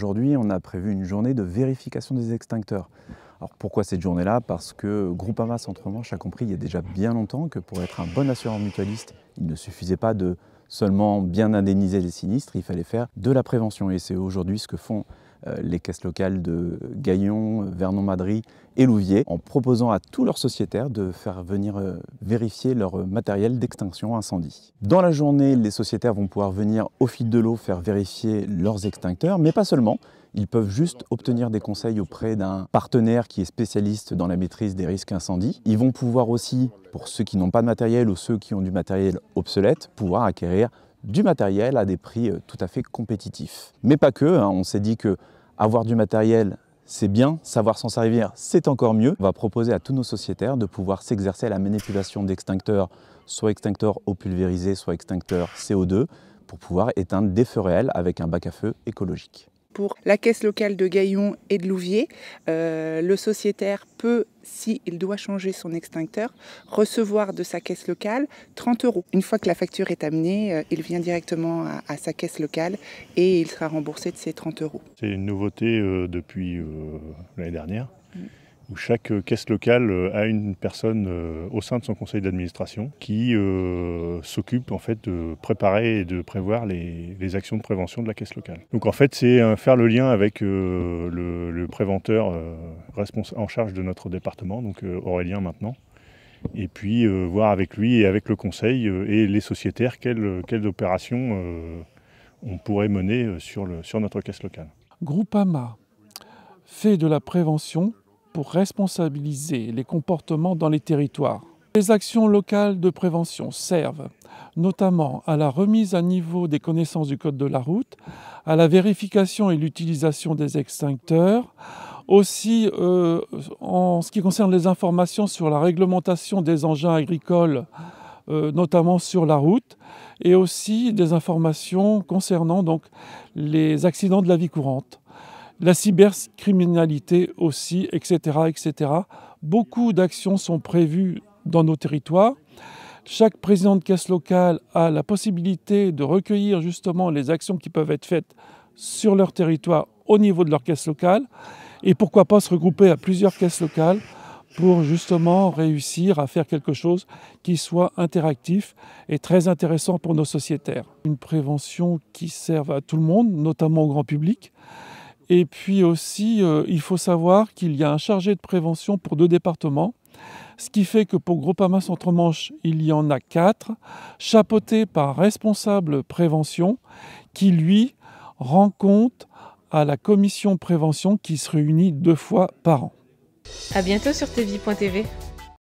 aujourd'hui, on a prévu une journée de vérification des extincteurs. Alors pourquoi cette journée-là Parce que Groupama Centre-Manche a compris il y a déjà bien longtemps que pour être un bon assureur mutualiste, il ne suffisait pas de seulement bien indemniser les sinistres, il fallait faire de la prévention. Et c'est aujourd'hui ce que font euh, les caisses locales de Gaillon, Vernon-Madry et Louviers, en proposant à tous leurs sociétaires de faire venir euh, vérifier leur matériel d'extinction incendie. Dans la journée, les sociétaires vont pouvoir venir au fil de l'eau faire vérifier leurs extincteurs, mais pas seulement. Ils peuvent juste obtenir des conseils auprès d'un partenaire qui est spécialiste dans la maîtrise des risques incendies. Ils vont pouvoir aussi, pour ceux qui n'ont pas de matériel ou ceux qui ont du matériel obsolète, pouvoir acquérir du matériel à des prix euh, tout à fait compétitifs. Mais pas que, hein. on s'est dit que avoir du matériel c'est bien, savoir s'en servir, c'est encore mieux. On va proposer à tous nos sociétaires de pouvoir s'exercer à la manipulation d'extincteurs, soit extincteurs eau pulvérisée, soit extincteurs CO2, pour pouvoir éteindre des feux réels avec un bac à feu écologique. Pour la caisse locale de Gaillon et de Louviers, euh, le sociétaire peut, s'il doit changer son extincteur, recevoir de sa caisse locale 30 euros. Une fois que la facture est amenée, euh, il vient directement à, sa caisse locale et il sera remboursé de ces 30 euros. C'est une nouveauté euh, depuis l'année dernière. Mm où chaque euh, caisse locale euh, a une personne euh, au sein de son conseil d'administration qui s'occupe en fait de préparer et de prévoir les, actions de prévention de la caisse locale. Donc en fait c'est faire le lien avec le, préventeur en charge de notre département, donc Aurélien maintenant, et puis voir avec lui et avec le conseil et les sociétaires quelles, opérations on pourrait mener sur, sur notre caisse locale. Groupama fait de la prévention pour responsabiliser les comportements dans les territoires. Les actions locales de prévention servent notamment à la remise à niveau des connaissances du code de la route, à la vérification et l'utilisation des extincteurs, aussi euh, en ce qui concerne les informations sur la réglementation des engins agricoles, euh, notamment sur la route, et aussi des informations concernant donc les accidents de la vie courante la cybercriminalité aussi, etc. etc. Beaucoup d'actions sont prévues dans nos territoires. Chaque président de caisse locale a la possibilité de recueillir justement les actions qui peuvent être faites sur leur territoire au niveau de leur caisse locale et pourquoi pas se regrouper à plusieurs caisses locales pour justement réussir à faire quelque chose qui soit interactif et très intéressant pour nos sociétaires. Une prévention qui serve à tout le monde, notamment au grand public. Et puis aussi, euh, il faut savoir qu'il y a un chargé de prévention pour deux départements, ce qui fait que pour Groupama Centre-Manche, il y en a quatre, chapeautés par responsable prévention, qui lui rend compte à la commission prévention qui se réunit deux fois par an. À bientôt sur TV.tv.